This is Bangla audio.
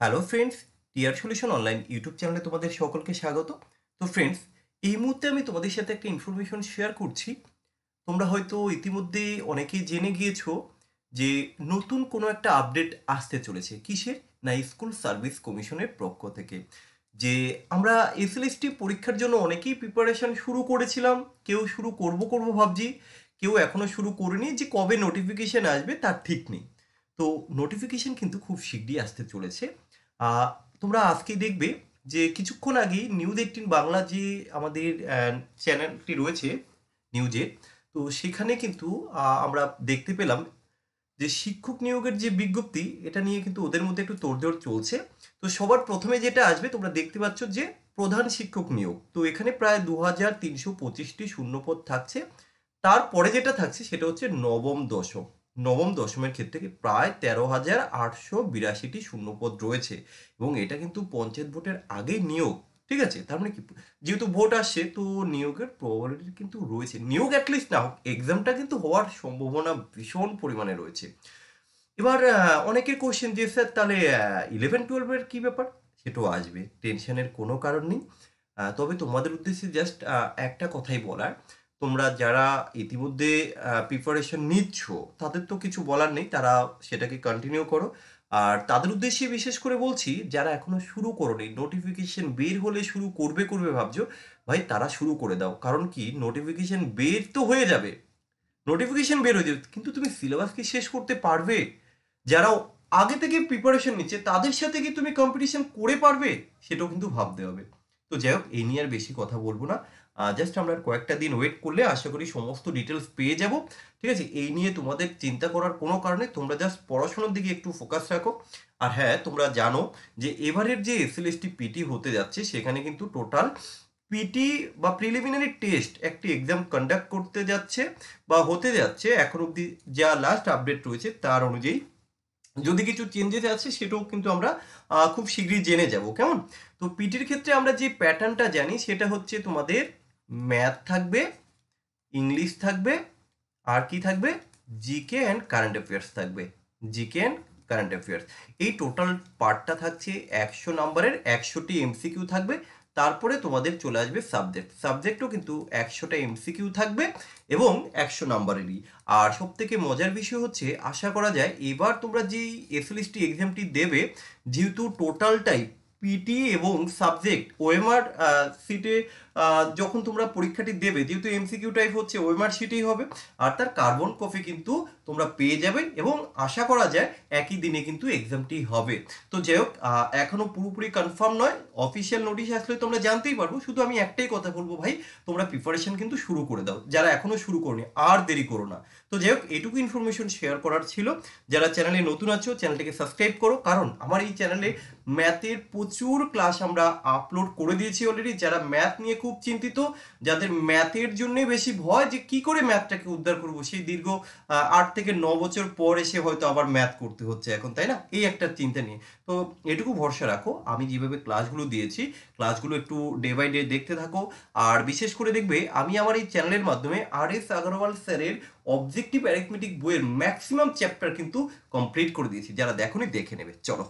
hello friends TR solution online YouTube চ্যানেলে তোমাদের সকলকে স্বাগত তো ফ্রেন্ডস এই মুহূর্তে আমি তোমাদের সাথে একটা ইনফরমেশন শেয়ার করছি তোমরা হয়তো ইতিমধ্যে অনেকেই জেনে গিয়েছো যে নতুন কোনো একটা আপডেট আসতে চলেছে কিসের না স্কুল সার্ভিস কমিশনের পক্ষ থেকে যে আমরা এসএলএসটি পরীক্ষার জন্য অনেকেই প্রিপারেশন শুরু করেছিলাম কেউ শুরু করব করব ভাবছি কেউ এখনও শুরু করেনি যে কবে নোটিফিকেশান আসবে তার ঠিক নেই তো নোটিফিকেশন কিন্তু খুব শীঘ্রই আসতে চলেছে তোমরা আজকে দেখবে যে কিছুক্ষণ আগেই নিউজ এইটিন বাংলা যে আমাদের চ্যানেলটি রয়েছে নিউজে তো সেখানে কিন্তু আমরা দেখতে পেলাম যে শিক্ষক নিয়োগের যে বিজ্ঞপ্তি এটা নিয়ে কিন্তু ওদের মধ্যে একটু তোড়জোড় চলছে তো সবার প্রথমে যেটা আসবে তোমরা দেখতে পাচ্ছ যে প্রধান শিক্ষক নিয়োগ তো এখানে প্রায় দু হাজার তিনশো পঁচিশটি শূন্যপদ থাকছে তারপরে যেটা থাকছে সেটা হচ্ছে নবম দশম নবম দশমের ক্ষেত্রে প্রায় তেরো হাজার আটশো বিরাশিটি শূন্যপদ রয়েছে এবং এটা কিন্তু পঞ্চায়েত ভোটের আগে নিয়োগ ঠিক আছে তার মানে কি যেহেতু ভোট আসছে তো নিয়োগের প্রবাবিলিটি কিন্তু রয়েছে নিয়োগ অ্যাটলিস্ট না হোক এক্সামটা কিন্তু হওয়ার সম্ভাবনা ভীষণ পরিমাণে রয়েছে এবার অনেকের কোয়েশ্চেন যে স্যার তাহলে ইলেভেন টুয়েলভের কী ব্যাপার সেটাও আসবে টেনশনের কোনো কারণ নেই তবে তোমাদের উদ্দেশ্যে জাস্ট একটা কথাই বলার তোমরা যারা ইতিমধ্যে প্রিপারেশন নিচ্ছ তাদের তো কিছু বলার নেই তারা সেটাকে কন্টিনিউ করো আর তাদের উদ্দেশ্যে বিশেষ করে বলছি যারা এখনো শুরু করোনি নোটিফিকেশন বের হলে শুরু করবে করবে ভাবছো ভাই তারা শুরু করে দাও কারণ কি নোটিফিকেশন বের তো হয়ে যাবে নোটিফিকেশন বের হয়ে যাবে কিন্তু তুমি সিলেবাস কি শেষ করতে পারবে যারা আগে থেকে প্রিপারেশন নিচ্ছে তাদের সাথে কি তুমি কম্পিটিশন করে পারবে সেটাও কিন্তু ভাবতে হবে তো যাই হোক এই নিয়ে আর বেশি কথা বলবো না জাস্ট আমরা কয়েকটা দিন ওয়েট করলে আশা করি সমস্ত ডিটেলস পেয়ে যাব ঠিক আছে এই নিয়ে তোমাদের চিন্তা করার কোনো কারণে তোমরা জাস্ট পড়াশোনার দিকে একটু ফোকাস রাখো আর হ্যাঁ তোমরা জানো যে এবারের যে এসএলএসটি পিটি হতে যাচ্ছে সেখানে কিন্তু টোটাল পিটি বা প্রিলিমিনারি টেস্ট একটি এক্সাম কন্ডাক্ট করতে যাচ্ছে বা হতে যাচ্ছে এখন অবধি যা লাস্ট আপডেট রয়েছে তার অনুযায়ী যদি কিছু চেঞ্জেস আছে সেটাও কিন্তু আমরা খুব শীঘ্রই জেনে যাব কেমন তো পিটির ক্ষেত্রে আমরা যে প্যাটার্নটা জানি সেটা হচ্ছে তোমাদের ম্যাথ থাকবে ইংলিশ থাকবে আর কি থাকবে জিকে অ্যান্ড কারেন্ট অ্যাফেয়ার্স থাকবে জিকে অ্যান্ড কারেন্ট অ্যাফেয়ার্স এই টোটাল পার্টটা থাকছে একশো নাম্বারের একশোটি এমসিকিউ থাকবে তারপরে তোমাদের চলে আসবে সাবজেক্ট সাবজেক্টও কিন্তু একশোটা এমসিকিউ থাকবে এবং একশো নাম্বারেরই আর সব থেকে মজার বিষয় হচ্ছে আশা করা যায় এবার তোমরা যেই এসএলএসটি এক্সামটি দেবে যেহেতু টোটালটাই পিটি এবং সাবজেক্ট ওয়েমার সিটে যখন তোমরা পরীক্ষাটি দেবে যেহেতু এমসিকিউ টাইপ হচ্ছে ওয়েমার সিটেই হবে আর তার কার্বন কপি কিন্তু তোমরা পেয়ে যাবে এবং আশা করা যায় একই দিনে কিন্তু এক্সামটি হবে তো যাই হোক এখনও পুরোপুরি কনফার্ম নয় অফিসিয়াল নোটিশ আসলে তোমরা জানতেই পারবো শুধু আমি একটাই কথা বলবো ভাই তোমরা প্রিপারেশন কিন্তু শুরু করে দাও যারা এখনও শুরু করনি আর দেরি করো না তো যাই হোক এটুকু ইনফরমেশন শেয়ার করার ছিল যারা চ্যানেলে নতুন আছো চ্যানেলটিকে সাবস্ক্রাইব করো কারণ আমার এই চ্যানেলে ম্যাথের প্রচুর ক্লাস আমরা আপলোড করে দিয়েছি অলরেডি যারা ম্যাথ নিয়ে খুব চিন্তিত যাদের ম্যাথের জন্য বেশি ভয় যে কি করে ম্যাথটাকে উদ্ধার করব সেই দীর্ঘ আট থেকে ন বছর পর এসে হয়তো আবার ম্যাথ করতে হচ্ছে এখন তাই না এই একটা চিন্তা নিয়ে তো এটুকু ভরসা রাখো আমি যেভাবে ক্লাসগুলো দিয়েছি ক্লাসগুলো একটু ডে বাই ডে দেখতে থাকো আর বিশেষ করে দেখবে আমি আমার এই চ্যানেলের মাধ্যমে আর এস আগরওয়াল স্যারের অবজেক্টিভ অ্যারিথমেটিক বইয়ের ম্যাক্সিমাম চ্যাপ্টার কিন্তু কমপ্লিট করে দিয়েছি যারা দেখো দেখে নেবে চলো